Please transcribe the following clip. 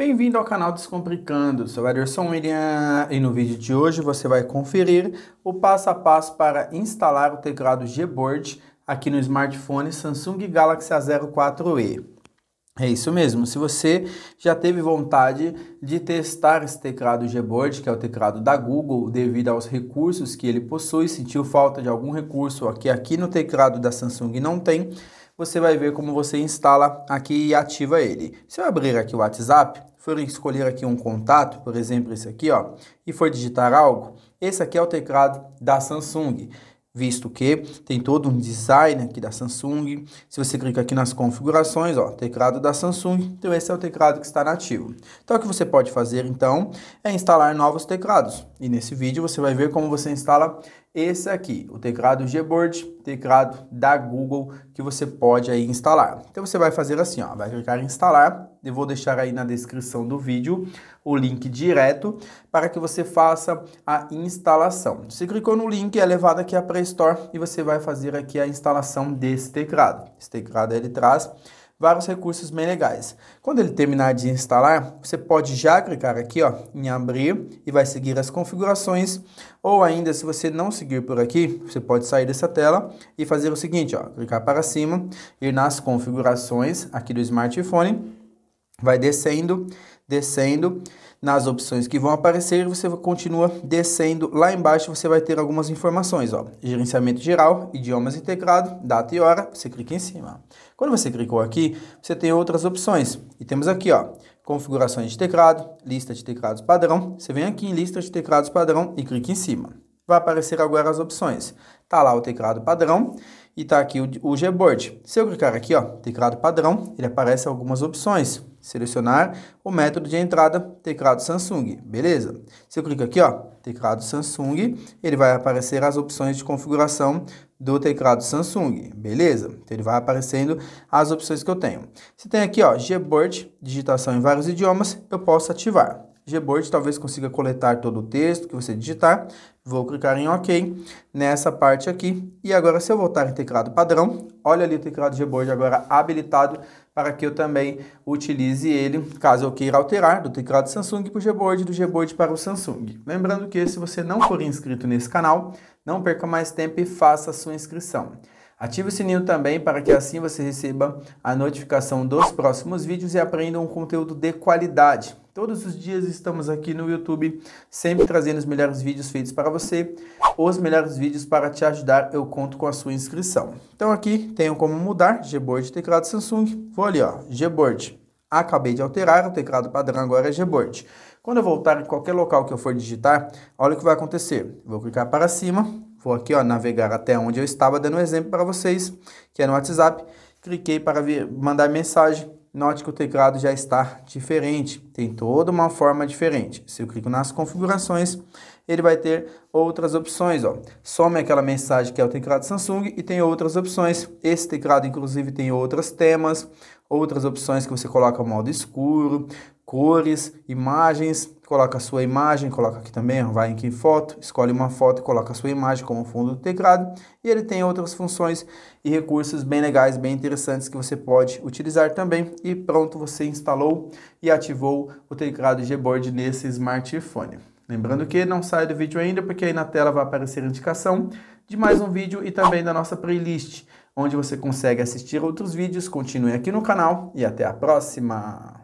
Bem-vindo ao canal Descomplicando, sou Ederson William e no vídeo de hoje você vai conferir o passo a passo para instalar o teclado Gboard aqui no smartphone Samsung Galaxy A04e. É isso mesmo, se você já teve vontade de testar esse teclado Gboard, que é o teclado da Google, devido aos recursos que ele possui, sentiu falta de algum recurso que aqui no teclado da Samsung não tem, você vai ver como você instala aqui e ativa ele. Se eu abrir aqui o WhatsApp, for escolher aqui um contato, por exemplo, esse aqui, ó, e for digitar algo, esse aqui é o teclado da Samsung visto que tem todo um design aqui da Samsung. Se você clica aqui nas configurações, ó, teclado da Samsung, então esse é o teclado que está nativo. Então o que você pode fazer então é instalar novos teclados. E nesse vídeo você vai ver como você instala esse aqui, o teclado Gboard, teclado da Google que você pode aí instalar. Então você vai fazer assim, ó, vai clicar em instalar eu vou deixar aí na descrição do vídeo o link direto para que você faça a instalação. Você clicou no link, é levado aqui à Play Store e você vai fazer aqui a instalação desse teclado. Esse teclado ele traz vários recursos bem legais. Quando ele terminar de instalar, você pode já clicar aqui ó, em abrir e vai seguir as configurações. Ou ainda, se você não seguir por aqui, você pode sair dessa tela e fazer o seguinte, ó, clicar para cima, ir nas configurações aqui do smartphone Vai descendo, descendo nas opções que vão aparecer, você continua descendo. Lá embaixo você vai ter algumas informações, ó. Gerenciamento geral, idiomas integrado, data e hora, você clica em cima. Quando você clicou aqui, você tem outras opções. E temos aqui, ó, configurações de teclado, lista de teclados padrão. Você vem aqui em lista de teclados padrão e clica em cima. Vai aparecer agora as opções. Tá lá o teclado padrão e tá aqui o, o Gboard. Se eu clicar aqui, ó, teclado padrão, ele aparece algumas opções selecionar o método de entrada teclado Samsung, beleza? Se eu clico aqui, ó, teclado Samsung, ele vai aparecer as opções de configuração do teclado Samsung, beleza? Então ele vai aparecendo as opções que eu tenho. Se tem aqui, ó, Gboard, digitação em vários idiomas, eu posso ativar. Gboard talvez consiga coletar todo o texto que você digitar. Vou clicar em OK nessa parte aqui. E agora, se eu voltar em teclado padrão, olha ali o teclado Gboard agora habilitado para que eu também utilize ele, caso eu queira alterar, do teclado Samsung para o Gboard, do Gboard para o Samsung. Lembrando que se você não for inscrito nesse canal, não perca mais tempo e faça a sua inscrição. Ative o sininho também para que assim você receba a notificação dos próximos vídeos e aprenda um conteúdo de qualidade. Todos os dias estamos aqui no YouTube, sempre trazendo os melhores vídeos feitos para você, os melhores vídeos para te ajudar, eu conto com a sua inscrição. Então aqui tenho como mudar, Gboard teclado Samsung, vou ali ó, Gboard, acabei de alterar, o teclado padrão agora é Gboard. Quando eu voltar em qualquer local que eu for digitar, olha o que vai acontecer, vou clicar para cima, Vou aqui, ó, navegar até onde eu estava, dando um exemplo para vocês, que é no WhatsApp. Cliquei para vir, mandar mensagem, note que o teclado já está diferente, tem toda uma forma diferente. Se eu clico nas configurações, ele vai ter outras opções, ó. Some aquela mensagem que é o teclado Samsung e tem outras opções. Esse teclado, inclusive, tem outros temas, outras opções que você coloca o modo escuro, cores, imagens, coloca a sua imagem, coloca aqui também, vai aqui em foto, escolhe uma foto e coloca a sua imagem como fundo do teclado e ele tem outras funções e recursos bem legais, bem interessantes que você pode utilizar também e pronto, você instalou e ativou o teclado Gboard nesse smartphone. Lembrando que não sai do vídeo ainda, porque aí na tela vai aparecer a indicação de mais um vídeo e também da nossa playlist, onde você consegue assistir outros vídeos. Continue aqui no canal e até a próxima!